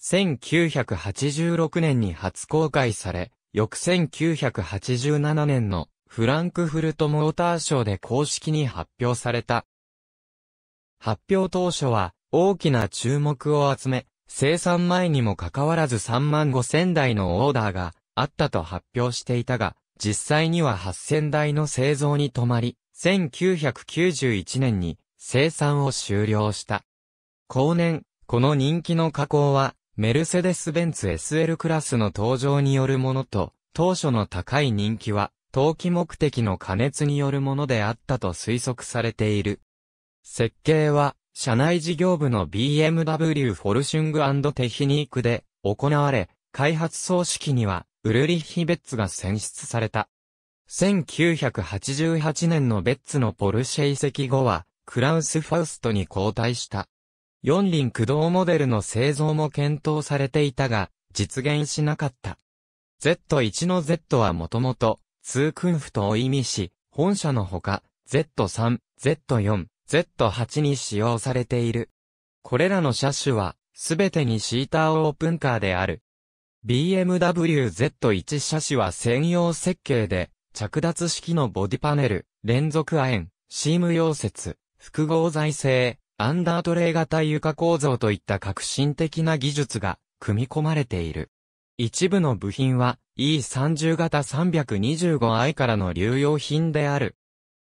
1986年に初公開され、翌1987年のフランクフルトモーターショーで公式に発表された。発表当初は大きな注目を集め、生産前にもかかわらず3万5千台のオーダーがあったと発表していたが、実際には8千台の製造に止まり、1991年に生産を終了した。後年、この人気の加工はメルセデス・ベンツ SL クラスの登場によるものと、当初の高い人気は、投機目的の加熱によるものであったと推測されている。設計は、社内事業部の BMW フォルシュングテヒニークで行われ、開発総指揮には、ウルリッヒ・ベッツが選出された。1988年のベッツのポルシェ遺跡後は、クラウス・ファウストに交代した。四輪駆動モデルの製造も検討されていたが、実現しなかった。Z1 の Z はもともと、通訓譜とを意味し、本社のほか、Z3、Z4、Z8 に使用されている。これらの車種は、すべてにシーターオープンカーである。BMW Z1 車種は専用設計で、着脱式のボディパネル、連続亜鉛、シーム溶接、複合材製、アンダートレイ型床構造といった革新的な技術が組み込まれている。一部の部品は E30 型 325i からの流用品である。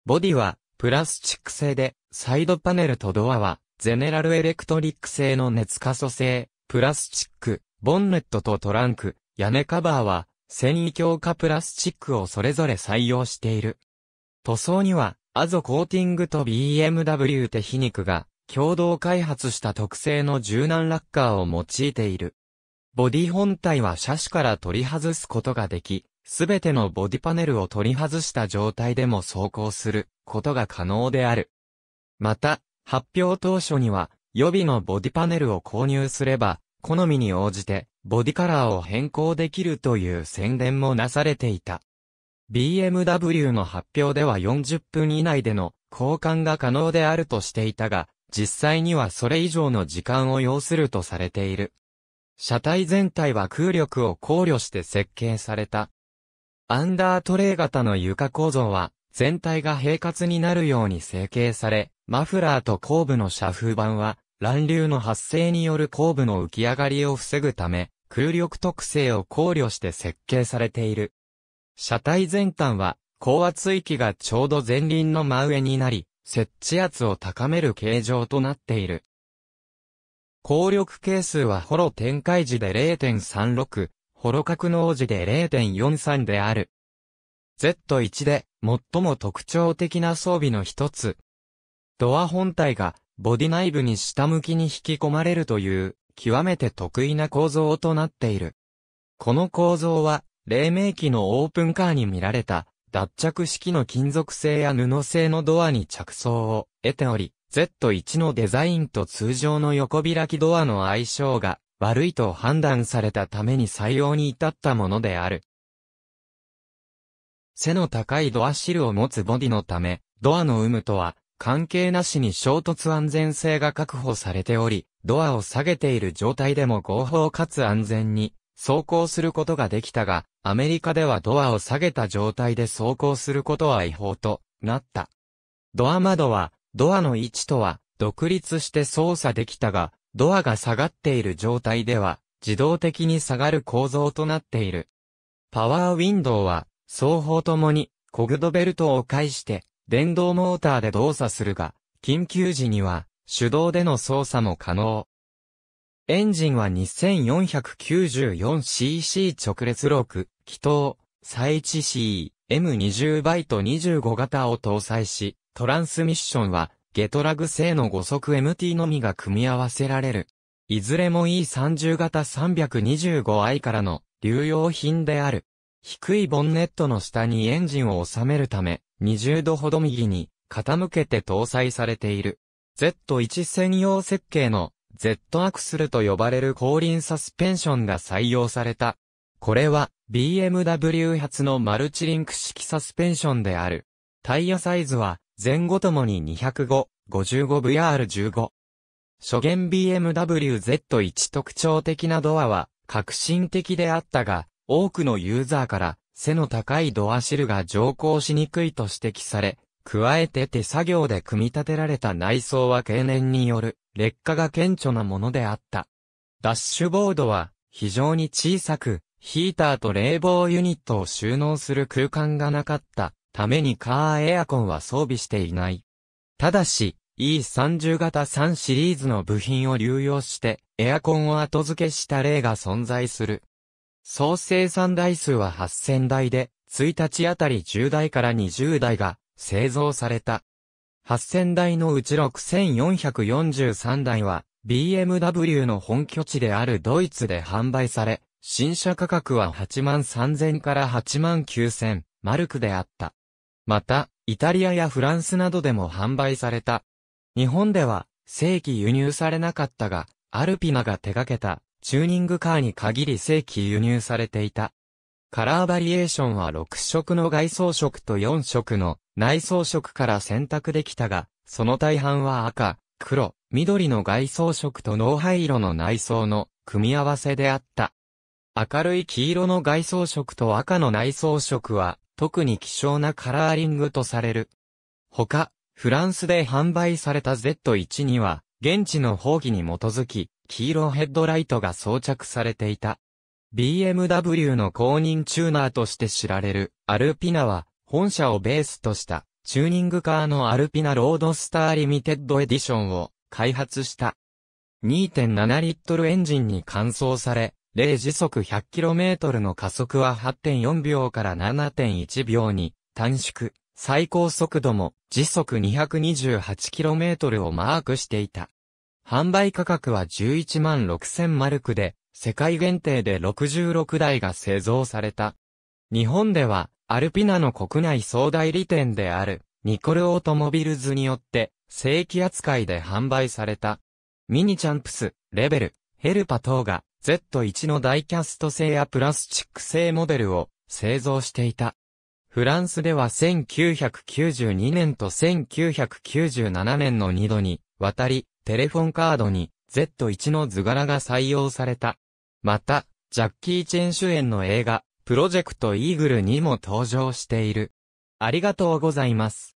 ボディはプラスチック製で、サイドパネルとドアはゼネラルエレクトリック製の熱可塑性、プラスチック、ボンネットとトランク、屋根カバーは繊維強化プラスチックをそれぞれ採用している。塗装にはアゾコーティングと BMW 手皮肉が共同開発した特製の柔軟ラッカーを用いている。ボディ本体は車種から取り外すことができ、すべてのボディパネルを取り外した状態でも走行することが可能である。また、発表当初には、予備のボディパネルを購入すれば、好みに応じて、ボディカラーを変更できるという宣伝もなされていた。BMW の発表では40分以内での交換が可能であるとしていたが、実際にはそれ以上の時間を要するとされている。車体全体は空力を考慮して設計された。アンダートレイ型の床構造は、全体が平滑になるように成形され、マフラーと後部の車風板は、乱流の発生による後部の浮き上がりを防ぐため、空力特性を考慮して設計されている。車体全端は、高圧域がちょうど前輪の真上になり、設置圧を高める形状となっている。効力係数はホロ展開時で0.36、ホロ格納時で0.43である。Z1 で最も特徴的な装備の一つ。ドア本体がボディ内部に下向きに引き込まれるという極めて得意な構造となっている。この構造は黎明期のオープンカーに見られた脱着式の金属製や布製のドアに着想を得ており、Z1 のデザインと通常の横開きドアの相性が悪いと判断されたために採用に至ったものである。背の高いドアシルを持つボディのため、ドアの有無とは関係なしに衝突安全性が確保されており、ドアを下げている状態でも合法かつ安全に走行することができたが、アメリカではドアを下げた状態で走行することは違法となった。ドア窓は、ドアの位置とは独立して操作できたが、ドアが下がっている状態では、自動的に下がる構造となっている。パワーウィンドウは、双方ともに、コグドベルトを介して、電動モーターで動作するが、緊急時には、手動での操作も可能。エンジンは 2494cc 直列6、気筒、最地 C、M20 バイト25型を搭載し、トランスミッションは、ゲトラグ製の5速 MT のみが組み合わせられる。いずれも E30 型 325i からの流用品である。低いボンネットの下にエンジンを収めるため、20度ほど右に傾けて搭載されている。z 1専用設計の Z アクスルと呼ばれる後輪サスペンションが採用された。これは BMW 発のマルチリンク式サスペンションである。タイヤサイズは前後ともに 205-55VR15。初見 BMW Z1 特徴的なドアは革新的であったが、多くのユーザーから背の高いドアシルが乗降しにくいと指摘され、加えて手作業で組み立てられた内装は経年による劣化が顕著なものであった。ダッシュボードは非常に小さく、ヒーターと冷房ユニットを収納する空間がなかったためにカーエアコンは装備していない。ただし、E30 型3シリーズの部品を流用してエアコンを後付けした例が存在する。総生産台数は8000台で、1日あたり10台から20台が製造された。8000台のうち6443台は BMW の本拠地であるドイツで販売され、新車価格は8万3000から8万9000マルクであった。また、イタリアやフランスなどでも販売された。日本では正規輸入されなかったが、アルピナが手掛けたチューニングカーに限り正規輸入されていた。カラーバリエーションは6色の外装色と4色の内装色から選択できたが、その大半は赤、黒、緑の外装色と脳灰色の内装の組み合わせであった。明るい黄色の外装色と赤の内装色は、特に希少なカラーリングとされる。他、フランスで販売された Z1 には、現地の法規に基づき、黄色ヘッドライトが装着されていた。BMW の公認チューナーとして知られるアルピナは本社をベースとしたチューニングカーのアルピナロードスターリミテッドエディションを開発した。2.7リットルエンジンに換装され、0時速 100km の加速は8.4秒から7.1秒に短縮、最高速度も時速 228km をマークしていた。販売価格は11万6000マルクで、世界限定で66台が製造された。日本ではアルピナの国内総代理店である、ニコルオートモビルズによって、正規扱いで販売された。ミニチャンプス、レベル、ヘルパ等が、Z1 のダイキャスト製やプラスチック製モデルを製造していた。フランスでは1992年と1997年の2度に、渡り、テレフォンカードに Z1 の図柄が採用された。また、ジャッキー・チェン主演の映画、プロジェクトイーグルにも登場している。ありがとうございます。